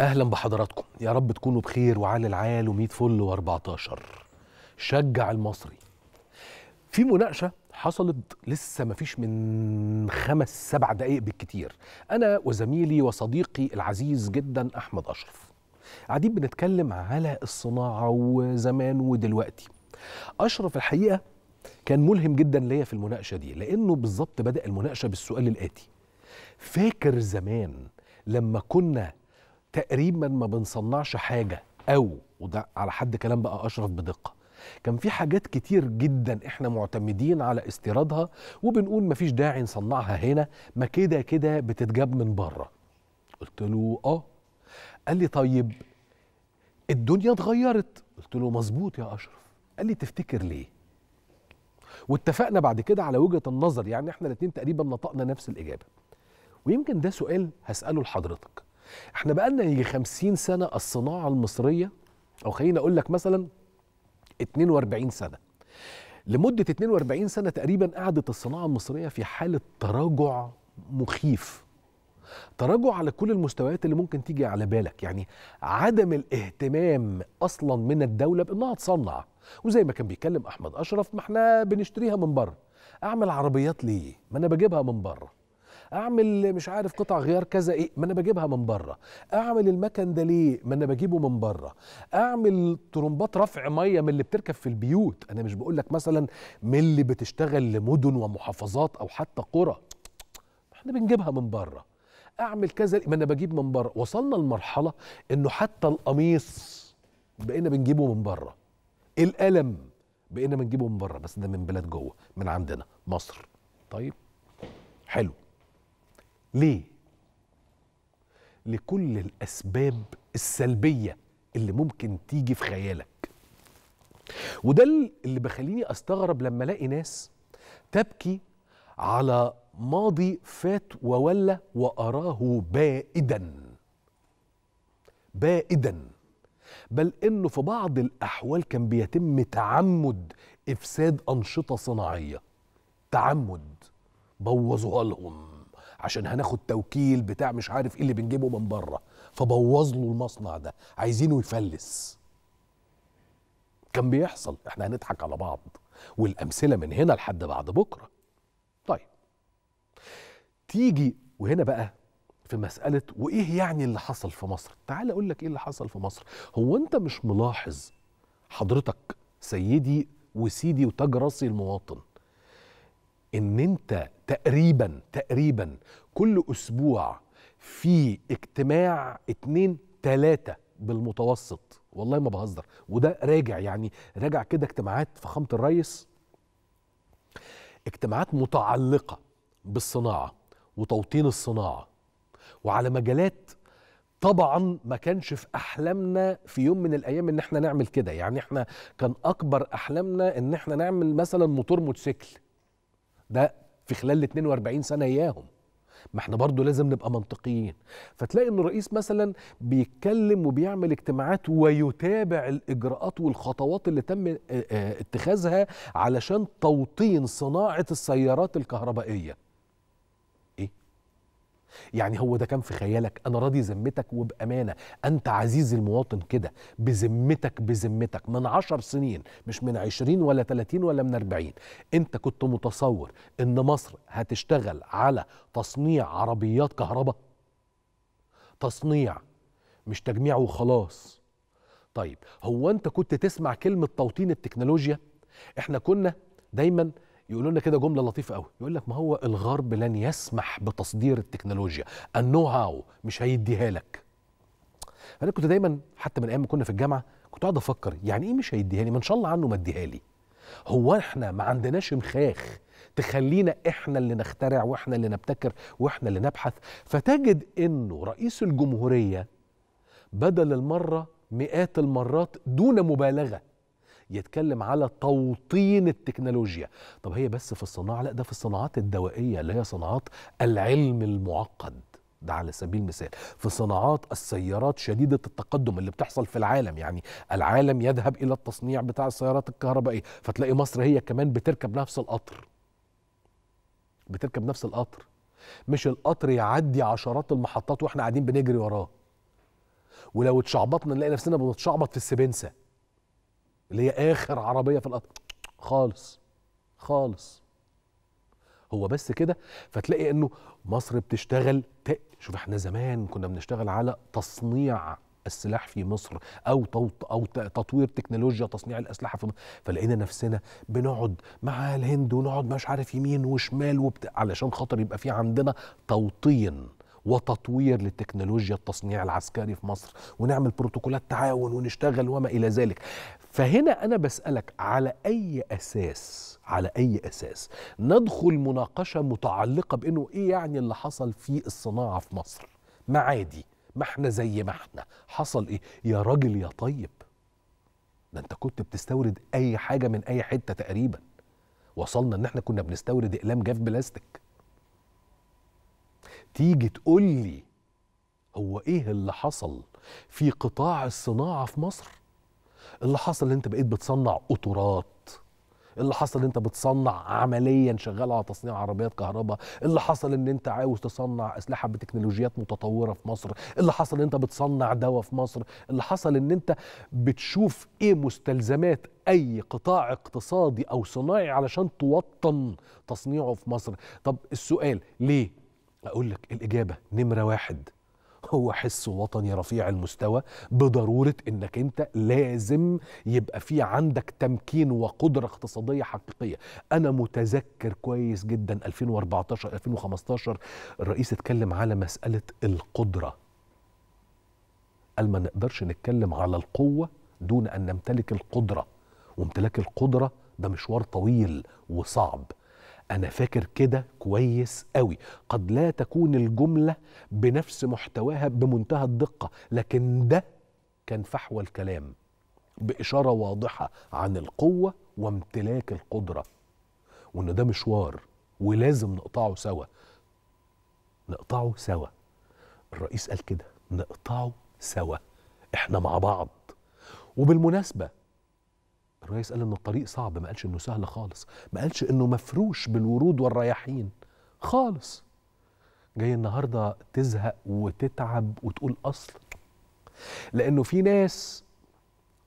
اهلا بحضراتكم يا رب تكونوا بخير وعلى العال و100 فل و14 شجع المصري في مناقشه حصلت لسه ما فيش من خمس سبع دقايق بالكتير انا وزميلي وصديقي العزيز جدا احمد اشرف قاعدين بنتكلم على الصناعه وزمان ودلوقتي اشرف الحقيقه كان ملهم جدا ليا في المناقشه دي لانه بالظبط بدا المناقشه بالسؤال الاتي فاكر زمان لما كنا تقريبا ما بنصنعش حاجه او وده على حد كلام بقى اشرف بدقه كان في حاجات كتير جدا احنا معتمدين على استيرادها وبنقول مفيش داعي نصنعها هنا ما كده كده بتتجاب من بره قلت له اه قال لي طيب الدنيا اتغيرت قلت له مظبوط يا اشرف قال لي تفتكر ليه واتفقنا بعد كده على وجهه النظر يعني احنا الاثنين تقريبا نطقنا نفس الاجابه ويمكن ده سؤال هساله لحضرتك احنا بقالنا يجي 50 سنه الصناعه المصريه او خليني اقول لك مثلا 42 سنه لمده 42 سنه تقريبا قعدت الصناعه المصريه في حاله تراجع مخيف تراجع على كل المستويات اللي ممكن تيجي على بالك يعني عدم الاهتمام اصلا من الدوله بانها تصنع وزي ما كان بيتكلم احمد اشرف ما احنا بنشتريها من بره اعمل عربيات ليه ما انا بجيبها من بره اعمل مش عارف قطع غيار كذا ايه ما انا بجيبها من بره اعمل المكن ده ليه ما انا بجيبه من بره اعمل طرمبات رفع ميه من اللي بتركب في البيوت انا مش بقول لك مثلا من اللي بتشتغل لمدن ومحافظات او حتى قرى احنا بنجيبها من بره اعمل كذا ما انا بجيب من بره وصلنا لمرحله انه حتى القميص بقينا بنجيبه من بره القلم بقينا بنجيبه من بره بس ده من بلاد جوه من عندنا مصر طيب حلو ليه؟ لكل الأسباب السلبية اللي ممكن تيجي في خيالك وده اللي بخليني أستغرب لما ألاقي ناس تبكي على ماضي فات وولى وأراه بائدا بائدا بل انه في بعض الاحوال كان بيتم تعمد افساد انشطه صناعيه تعمد بوظوها لهم عشان هناخد توكيل بتاع مش عارف ايه اللي بنجيبه من بره فبوظ له المصنع ده عايزينه يفلس كان بيحصل احنا هنضحك على بعض والامثله من هنا لحد بعد بكره طيب تيجي وهنا بقى في مساله وايه يعني اللي حصل في مصر تعال اقول لك ايه اللي حصل في مصر هو انت مش ملاحظ حضرتك سيدي وسيدي وتاج راسي المواطن ان انت تقريبا تقريبا كل اسبوع في اجتماع اتنين تلاتة بالمتوسط والله ما بهزر وده راجع يعني راجع كده اجتماعات فخامه الرئيس اجتماعات متعلقه بالصناعه وتوطين الصناعه وعلى مجالات طبعا ما كانش في احلامنا في يوم من الايام ان احنا نعمل كده يعني احنا كان اكبر احلامنا ان احنا نعمل مثلا موتور موتوسيكل ده في خلال 42 سنه اياهم ما احنا برضه لازم نبقى منطقيين فتلاقي ان الرئيس مثلا بيتكلم وبيعمل اجتماعات ويتابع الاجراءات والخطوات اللي تم اتخاذها علشان توطين صناعه السيارات الكهربائيه يعني هو ده كان في خيالك انا راضي ذمتك وبامانه انت عزيز المواطن كده بذمتك بذمتك من عشر سنين مش من عشرين ولا 30 ولا من أربعين انت كنت متصور ان مصر هتشتغل على تصنيع عربيات كهرباء تصنيع مش تجميع وخلاص طيب هو انت كنت تسمع كلمه توطين التكنولوجيا احنا كنا دايما يقولوا لنا كده جمله لطيفه قوي يقول لك ما هو الغرب لن يسمح بتصدير التكنولوجيا النو هاو مش هيديها لك انا كنت دايما حتى من ايام ما كنا في الجامعه كنت قاعد افكر يعني ايه مش هيديها لي ما ان شاء الله عنه ما اديها لي هو احنا ما عندناش مخاخ تخلينا احنا اللي نخترع واحنا اللي نبتكر واحنا اللي نبحث فتجد انه رئيس الجمهوريه بدل المره مئات المرات دون مبالغه يتكلم على توطين التكنولوجيا طب هي بس في الصناعة لا ده في الصناعات الدوائية اللي هي صناعات العلم المعقد ده على سبيل المثال في صناعات السيارات شديدة التقدم اللي بتحصل في العالم يعني العالم يذهب إلى التصنيع بتاع السيارات الكهربائية فتلاقي مصر هي كمان بتركب نفس القطر بتركب نفس القطر مش القطر يعدي عشرات المحطات واحنا قاعدين بنجري وراه ولو اتشعبطنا نلاقي نفسنا بنتشعبط في السبنسه اللي هي اخر عربيه في القطر خالص خالص هو بس كده فتلاقي انه مصر بتشتغل شوف احنا زمان كنا بنشتغل على تصنيع السلاح في مصر او او تطوير تكنولوجيا تصنيع الاسلحه في مصر فلقينا نفسنا بنقعد مع الهند ونقعد مش عارف يمين وشمال وبت... علشان خاطر يبقى في عندنا توطين وتطوير للتكنولوجيا التصنيع العسكري في مصر ونعمل بروتوكولات تعاون ونشتغل وما إلى ذلك فهنا أنا بسألك على أي أساس على أي أساس ندخل مناقشة متعلقة بأنه إيه يعني اللي حصل في الصناعة في مصر ما عادي ما احنا زي ما احنا حصل ايه يا راجل يا طيب ده انت كنت بتستورد اي حاجه من اي حته تقريبا وصلنا ان احنا كنا بنستورد اقلام جاف بلاستيك تيجي تقول لي هو ايه اللي حصل في قطاع الصناعه في مصر اللي حصل انت بقيت بتصنع قطورات اللي حصل ان انت بتصنع عمليا شغال على تصنيع عربيات كهرباء اللي حصل ان انت عاوز تصنع اسلحه بتكنولوجيات متطوره في مصر اللي حصل ان انت بتصنع دواء في مصر اللي حصل ان انت بتشوف ايه مستلزمات اي قطاع اقتصادي او صناعي علشان توطن تصنيعه في مصر طب السؤال ليه أقول لك الإجابة نمرة واحد هو حس وطني رفيع المستوى بضرورة انك انت لازم يبقى في عندك تمكين وقدرة اقتصادية حقيقية انا متذكر كويس جدا 2014 2015 الرئيس اتكلم على مسألة القدرة قال ما نقدرش نتكلم على القوة دون ان نمتلك القدرة وامتلاك القدرة ده مشوار طويل وصعب أنا فاكر كده كويس قوي قد لا تكون الجملة بنفس محتواها بمنتهى الدقة لكن ده كان فحوى الكلام بإشارة واضحة عن القوة وامتلاك القدرة وإن ده مشوار ولازم نقطعه سوا نقطعه سوا الرئيس قال كده نقطعه سوا احنا مع بعض وبالمناسبة الرئيس قال إن الطريق صعب ما قالش إنه سهل خالص ما قالش إنه مفروش بالورود والرياحين خالص جاي النهارده تزهق وتتعب وتقول اصل لانه في ناس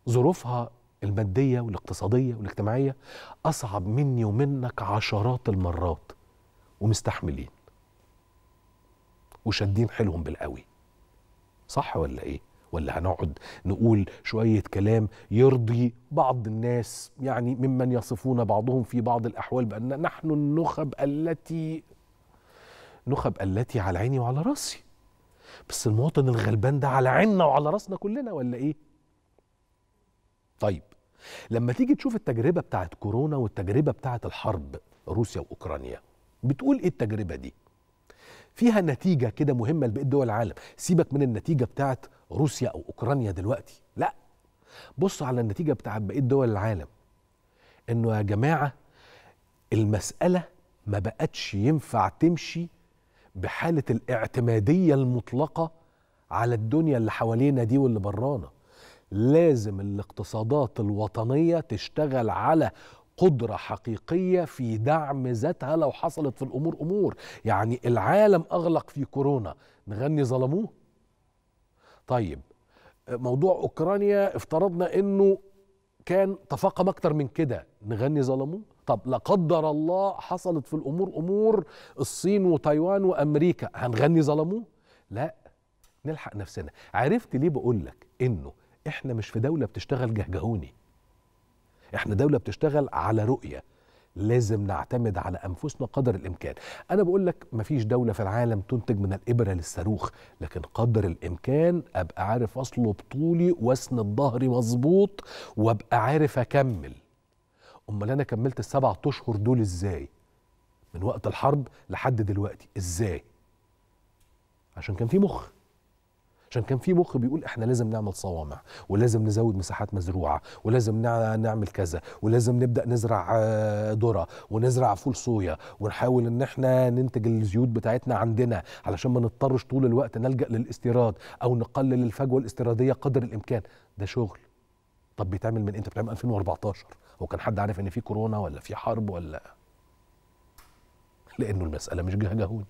ظروفها الماديه والاقتصاديه والاجتماعيه اصعب مني ومنك عشرات المرات ومستحملين وشادين حيلهم بالقوي صح ولا ايه ولا هنقعد نقول شوية كلام يرضي بعض الناس يعني ممن يصفون بعضهم في بعض الأحوال بأن نحن النخب التي نخب التي على عيني وعلى راسي بس المواطن الغلبان ده على عيننا وعلى راسنا كلنا ولا ايه طيب لما تيجي تشوف التجربة بتاعت كورونا والتجربة بتاعت الحرب روسيا وأوكرانيا بتقول ايه التجربة دي فيها نتيجه كده مهمه لبقيه دول العالم سيبك من النتيجه بتاعت روسيا او اوكرانيا دلوقتي لا بص على النتيجه بتاعت بقيه دول العالم انه يا جماعه المساله ما بقتش ينفع تمشي بحاله الاعتماديه المطلقه على الدنيا اللي حوالينا دي واللي برانا لازم الاقتصادات الوطنيه تشتغل على قدرة حقيقية في دعم ذاتها لو حصلت في الأمور أمور يعني العالم أغلق في كورونا نغني ظلموه طيب موضوع أوكرانيا افترضنا أنه كان تفاقم أكتر من كده نغني ظلموه طب لا قدر الله حصلت في الأمور أمور الصين وتايوان وأمريكا هنغني ظلموه لا نلحق نفسنا عرفت ليه بقولك أنه احنا مش في دولة بتشتغل جهجهوني احنا دولة بتشتغل على رؤية لازم نعتمد على انفسنا قدر الامكان انا بقول لك مفيش دوله في العالم تنتج من الابره للصاروخ لكن قدر الامكان ابقى عارف اصله بطولي واسند ظهري مظبوط وابقى عارف اكمل امال انا كملت السبع اشهر دول ازاي من وقت الحرب لحد دلوقتي ازاي عشان كان في مخ عشان كان في مخ بيقول احنا لازم نعمل صوامع ولازم نزود مساحات مزروعه ولازم نعمل كذا ولازم نبدا نزرع آه، ذره ونزرع فول صويا ونحاول ان احنا ننتج الزيوت بتاعتنا عندنا علشان ما نضطرش طول الوقت نلجا للاستيراد او نقلل الفجوه الاستيراديه قدر الامكان ده شغل طب بيتعمل من إيه؟ انت بتعمل 2014 هو كان حد عارف ان في كورونا ولا في حرب ولا لانه المساله مش جهه جهود